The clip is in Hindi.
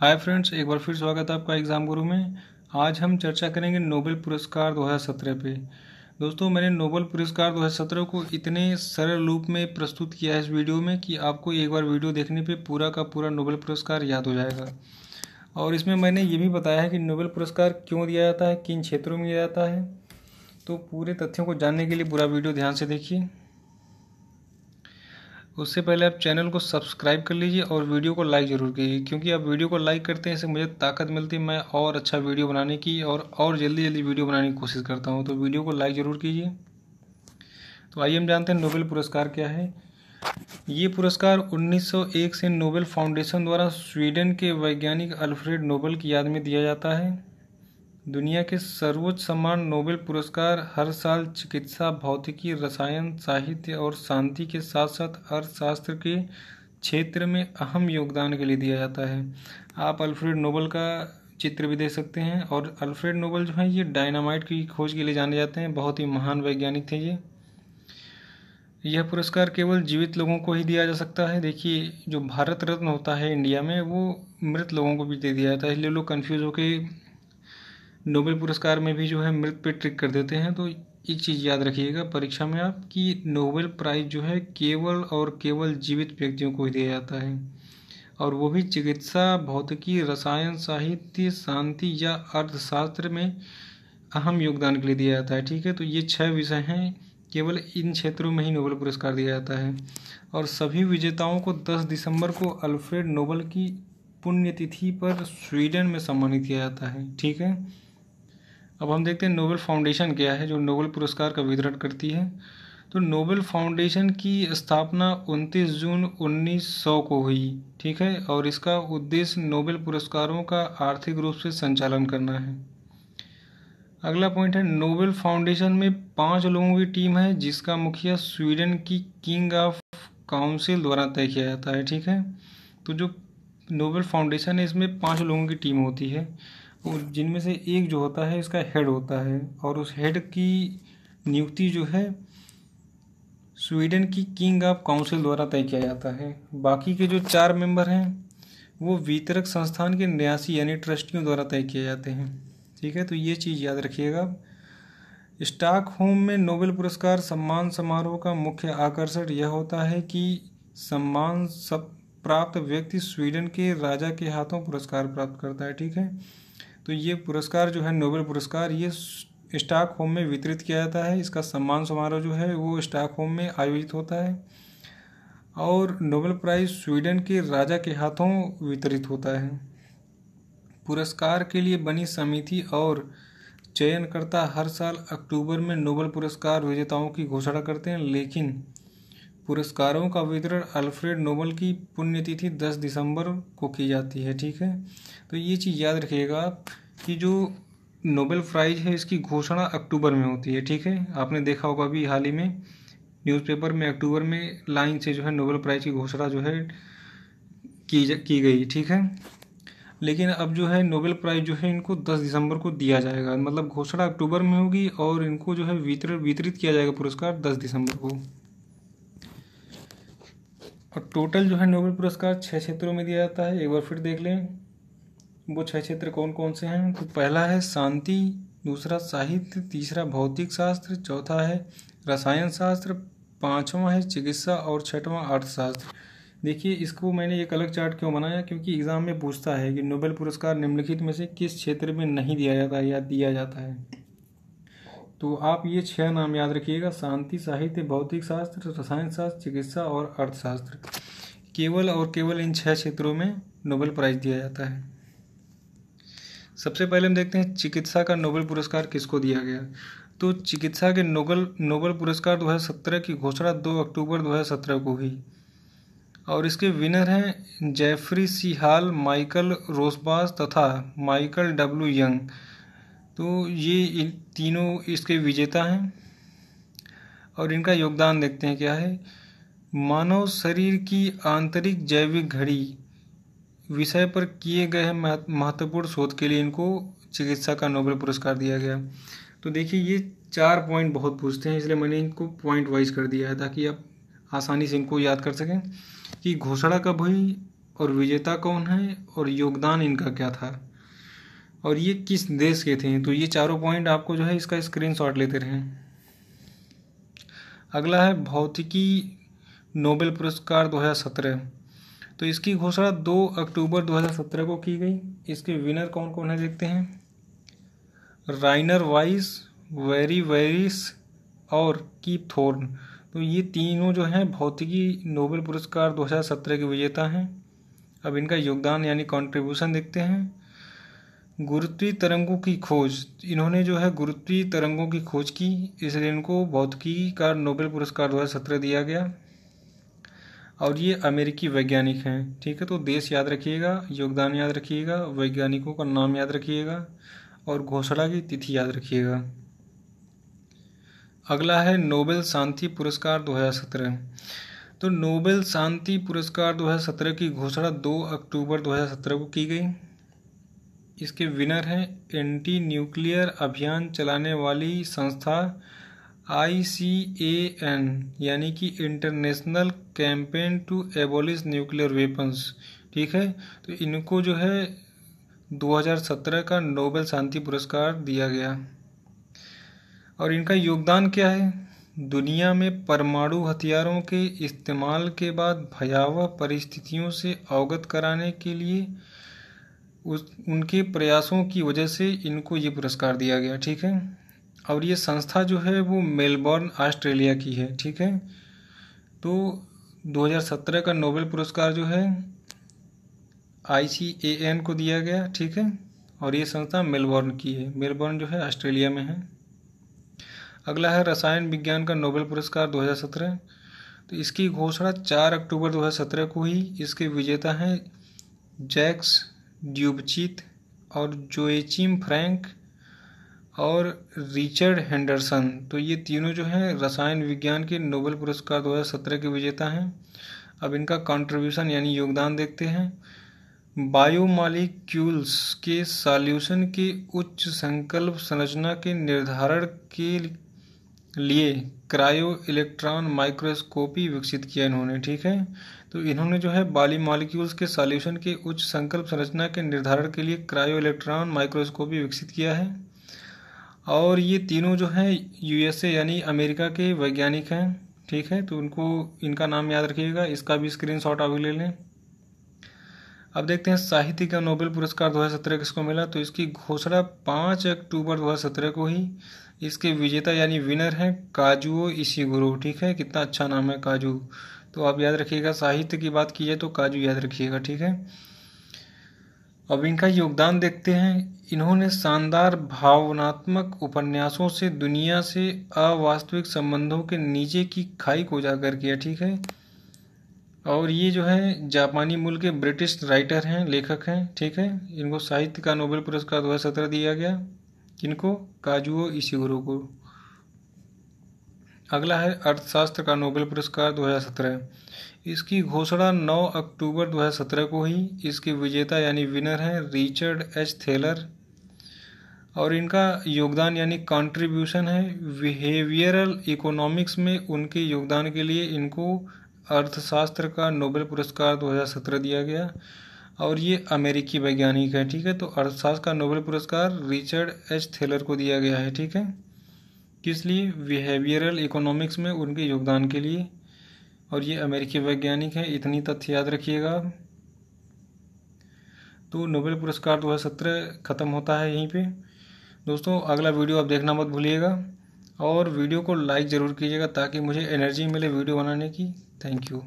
हाय फ्रेंड्स एक बार फिर स्वागत है आपका एग्ज़ाम गुरु में आज हम चर्चा करेंगे नोबेल पुरस्कार 2017 पे दोस्तों मैंने नोबेल पुरस्कार 2017 को इतने सरल रूप में प्रस्तुत किया है इस वीडियो में कि आपको एक बार वीडियो देखने पे पूरा का पूरा नोबेल पुरस्कार याद हो जाएगा और इसमें मैंने ये भी बताया है कि नोबेल पुरस्कार क्यों दिया जाता है किन क्षेत्रों में दिया जाता है तो पूरे तथ्यों को जानने के लिए पूरा वीडियो ध्यान से देखिए उससे पहले आप चैनल को सब्सक्राइब कर लीजिए और वीडियो को लाइक ज़रूर कीजिए क्योंकि आप वीडियो को लाइक करते हैं इससे मुझे ताकत मिलती है मैं और अच्छा वीडियो बनाने की और और जल्दी जल्दी वीडियो बनाने की कोशिश करता हूँ तो वीडियो को लाइक ज़रूर कीजिए तो आइए हम जानते हैं नोबेल पुरस्कार क्या है ये पुरस्कार उन्नीस से नोबेल फाउंडेशन द्वारा स्वीडन के वैज्ञानिक अल्फ्रेड नोबेल की याद में दिया जाता है दुनिया के सर्वोच्च सम्मान नोबेल पुरस्कार हर साल चिकित्सा भौतिकी रसायन साहित्य और शांति के साथ साथ अर्थशास्त्र के क्षेत्र में अहम योगदान के लिए दिया जाता है आप अल्फ्रेड नोबल का चित्र भी देख सकते हैं और अल्फ्रेड नोबल जो है ये डायनामाइट की खोज के लिए जाने जाते हैं बहुत ही महान वैज्ञानिक थे ये यह पुरस्कार केवल जीवित लोगों को ही दिया जा सकता है देखिए जो भारत रत्न होता है इंडिया में वो मृत लोगों को भी दे दिया जाता है इसलिए लोग कन्फ्यूज़ होकर नोबेल पुरस्कार में भी जो है मृत पे ट्रिक कर देते हैं तो एक चीज़ याद रखिएगा परीक्षा में आप कि नोबेल प्राइज़ जो है केवल और केवल जीवित व्यक्तियों को ही दिया जाता है और वो भी चिकित्सा भौतिकी रसायन साहित्य शांति या अर्थशास्त्र में अहम योगदान के लिए दिया जाता है ठीक है तो ये छः विषय हैं केवल इन क्षेत्रों में ही नोबेल पुरस्कार दिया जाता है और सभी विजेताओं को 10 दिसंबर को अल्फ्रेड नोबल की पुण्यतिथि पर स्वीडन में सम्मानित किया जाता है ठीक है अब हम देखते हैं नोबेल फाउंडेशन क्या है जो नोबेल पुरस्कार का वितरण करती है तो नोबेल फाउंडेशन की स्थापना 29 जून 1900 को हुई ठीक है और इसका उद्देश्य नोबेल पुरस्कारों का आर्थिक रूप से संचालन करना है अगला पॉइंट है नोबेल फाउंडेशन में पांच लोगों की टीम है जिसका मुखिया स्वीडन की किंग ऑफ काउंसिल द्वारा तय किया जाता है ठीक है तो जो नोबेल फाउंडेशन है इसमें पाँच लोगों की टीम होती है और जिनमें से एक जो होता है इसका हेड होता है और उस हेड की नियुक्ति जो है स्वीडन की किंग ऑफ काउंसिल द्वारा तय किया जाता है बाकी के जो चार मेंबर हैं वो वितरक संस्थान के न्यासी यानी ट्रस्टियों द्वारा तय किए जाते हैं ठीक है तो ये चीज़ याद रखिएगा होम में नोबेल पुरस्कार सम्मान समारोह का मुख्य आकर्षण यह होता है कि सम्मान सब प्राप्त व्यक्ति स्वीडन के राजा के हाथों पुरस्कार प्राप्त करता है ठीक है तो ये पुरस्कार जो है नोबेल पुरस्कार ये स्टाक होम में वितरित किया जाता है इसका सम्मान समारोह जो है वो स्टाक होम में आयोजित होता है और नोबेल प्राइज़ स्वीडन के राजा के हाथों वितरित होता है पुरस्कार के लिए बनी समिति और चयनकर्ता हर साल अक्टूबर में नोबेल पुरस्कार विजेताओं की घोषणा करते हैं लेकिन पुरस्कारों का वितरण अल्फ्रेड नोबल की पुण्यतिथि दस दिसंबर को की जाती है ठीक है तो ये चीज़ याद रखिएगा कि जो नोबेल प्राइज़ है इसकी घोषणा अक्टूबर में होती है ठीक है आपने देखा होगा अभी हाल ही में न्यूज़पेपर में अक्टूबर में लाइन से जो है नोबेल प्राइज़ की घोषणा जो है की जा, की गई ठीक है लेकिन अब जो है नोबेल प्राइज़ जो है इनको 10 दिसंबर को दिया जाएगा मतलब घोषणा अक्टूबर में होगी और इनको जो है वितरित वितरित किया जाएगा पुरस्कार 10 दिसंबर को और टोटल जो है नोबेल पुरस्कार छः क्षेत्रों में दिया जाता है एक बार फिर देख लें वो छः क्षेत्र कौन कौन से हैं तो पहला है शांति दूसरा साहित्य तीसरा भौतिक शास्त्र चौथा है रसायन शास्त्र पाँचवा है चिकित्सा और छठवां अर्थशास्त्र देखिए इसको मैंने एक अलग चार्ट क्यों बनाया क्योंकि एग्ज़ाम में पूछता है कि नोबेल पुरस्कार निम्नलिखित में से किस क्षेत्र में नहीं दिया जाता है या दिया जाता है तो आप ये छह नाम याद रखिएगा शांति साहित्य भौतिक शास्त्र रसायन शास्त्र चिकित्सा और अर्थशास्त्र केवल और केवल इन छह क्षेत्रों में नोबेल प्राइज़ दिया जाता है सबसे पहले हम देखते हैं चिकित्सा का नोबेल पुरस्कार किसको दिया गया तो चिकित्सा के नोबल नोबेल पुरस्कार 2017 की घोषणा 2 अक्टूबर 2017 को हुई और इसके विनर हैं जेफरी सी हाल माइकल रोसबास तथा माइकल डब्ल्यू यंग तो ये तीनों इसके विजेता हैं और इनका योगदान देखते हैं क्या है मानव शरीर की आंतरिक जैविक घड़ी विषय पर किए गए महत्वपूर्ण शोध के लिए इनको चिकित्सा का नोबेल पुरस्कार दिया गया तो देखिए ये चार पॉइंट बहुत पूछते हैं इसलिए मैंने इनको पॉइंट वाइज कर दिया है ताकि आप आसानी से इनको याद कर सकें कि घोषणा कब हुई और विजेता कौन है और योगदान इनका क्या था और ये किस देश के थे तो ये चारों पॉइंट आपको जो है इसका स्क्रीनशॉट लेते रहें अगला है भौतिकी नोबेल पुरस्कार 2017 तो इसकी घोषणा 2 अक्टूबर 2017 को की गई इसके विनर कौन कौन है देखते हैं राइनर वाइस वेरी वेरिस और कीप थोर्न तो ये तीनों जो हैं भौतिकी नोबेल पुरस्कार 2017 के विजेता हैं अब इनका योगदान यानी कंट्रीब्यूशन देखते हैं गुरुत्वीय तरंगों की खोज इन्होंने जो है गुरुत्वीय तरंगों की खोज की इसलिए इनको भौतिकी का नोबेल पुरस्कार दो हज़ार सत्रह दिया गया और ये अमेरिकी वैज्ञानिक हैं ठीक है तो देश याद रखिएगा योगदान याद रखिएगा वैज्ञानिकों का नाम याद रखिएगा और घोषणा की तिथि याद रखिएगा अगला है नोबेल शांति पुरस्कार 2017 तो नोबेल शांति पुरस्कार 2017 की घोषणा 2 अक्टूबर 2017 को की गई इसके विनर हैं एंटी न्यूक्लियर अभियान चलाने वाली संस्था आई सी ए एन यानी कि international campaign to abolish nuclear weapons ठीक है तो इनको जो है 2017 का नोबेल शांति पुरस्कार दिया गया और इनका योगदान क्या है दुनिया में परमाणु हथियारों के इस्तेमाल के बाद भयावह परिस्थितियों से अवगत कराने के लिए उस उनके प्रयासों की वजह से इनको ये पुरस्कार दिया गया ठीक है और ये संस्था जो है वो मेलबॉर्न ऑस्ट्रेलिया की है ठीक है तो 2017 का नोबेल पुरस्कार जो है आई को दिया गया ठीक है और ये संस्था मेलबॉर्न की है मेलबॉर्न जो है ऑस्ट्रेलिया में है अगला है रसायन विज्ञान का नोबेल पुरस्कार 2017 तो इसकी घोषणा 4 अक्टूबर 2017 को ही इसके विजेता हैं जैक्स ड्यूबचित और जोएचिम फ्रैंक और रिचर्ड हैंडरसन तो ये तीनों जो हैं रसायन विज्ञान के नोबेल पुरस्कार 2017 के विजेता हैं अब इनका कंट्रीब्यूशन यानी योगदान देखते हैं बायोमालिक्यूल्स के सॉल्यूशन के उच्च संकल्प संरचना के निर्धारण के लिए क्रायो इलेक्ट्रॉन माइक्रोस्कोपी विकसित किया इन्होंने ठीक है तो इन्होंने जो है बाली मॉलिक्यूल्स के सॉल्यूशन के उच्च संकल्प संरचना के निर्धारण के लिए क्रायो इलेक्ट्रॉन माइक्रोस्कोपी विकसित किया है और ये तीनों जो है यूएसए यानी अमेरिका के वैज्ञानिक हैं ठीक है तो उनको इनका नाम याद रखिएगा इसका भी शॉट आप ले लें अब देखते हैं साहित्य का नोबेल पुरस्कार 2017 किसको मिला तो इसकी घोषणा पाँच अक्टूबर 2017 को ही इसके विजेता यानी विनर हैं काजुओ इसी गुरु ठीक है कितना अच्छा नाम है काजू तो आप याद रखिएगा साहित्य की बात की जाए तो काजू याद रखिएगा ठीक है अब इनका योगदान देखते हैं इन्होंने शानदार भावनात्मक उपन्यासों से दुनिया से अवास्तविक संबंधों के नीचे की खाई को उजागर किया ठीक है और ये जो है जापानी मूल के ब्रिटिश राइटर हैं लेखक हैं ठीक है इनको साहित्य का नोबेल पुरस्कार दो हज़ार सत्रह दिया गया इनको काजुओ गुरु को अगला है अर्थशास्त्र का नोबेल पुरस्कार 2017 इसकी घोषणा 9 अक्टूबर 2017 को ही इसके विजेता यानी विनर हैं रिचर्ड एच थेलर और इनका योगदान यानी कंट्रीब्यूशन है बिहेवियरल इकोनॉमिक्स में उनके योगदान के लिए इनको अर्थशास्त्र का नोबेल पुरस्कार 2017 दिया गया और ये अमेरिकी वैज्ञानिक है ठीक है तो अर्थशास्त्र का नोबेल पुरस्कार रिचर्ड एच थेलर को दिया गया है ठीक है किस लिए बिहेवियरल इकोनॉमिक्स में उनके योगदान के लिए और ये अमेरिकी वैज्ञानिक हैं इतनी तथ्य याद रखिएगा तो नोबेल पुरस्कार 2017 ख़त्म होता है यहीं पे दोस्तों अगला वीडियो आप देखना मत भूलिएगा और वीडियो को लाइक ज़रूर कीजिएगा ताकि मुझे एनर्जी मिले वीडियो बनाने की थैंक यू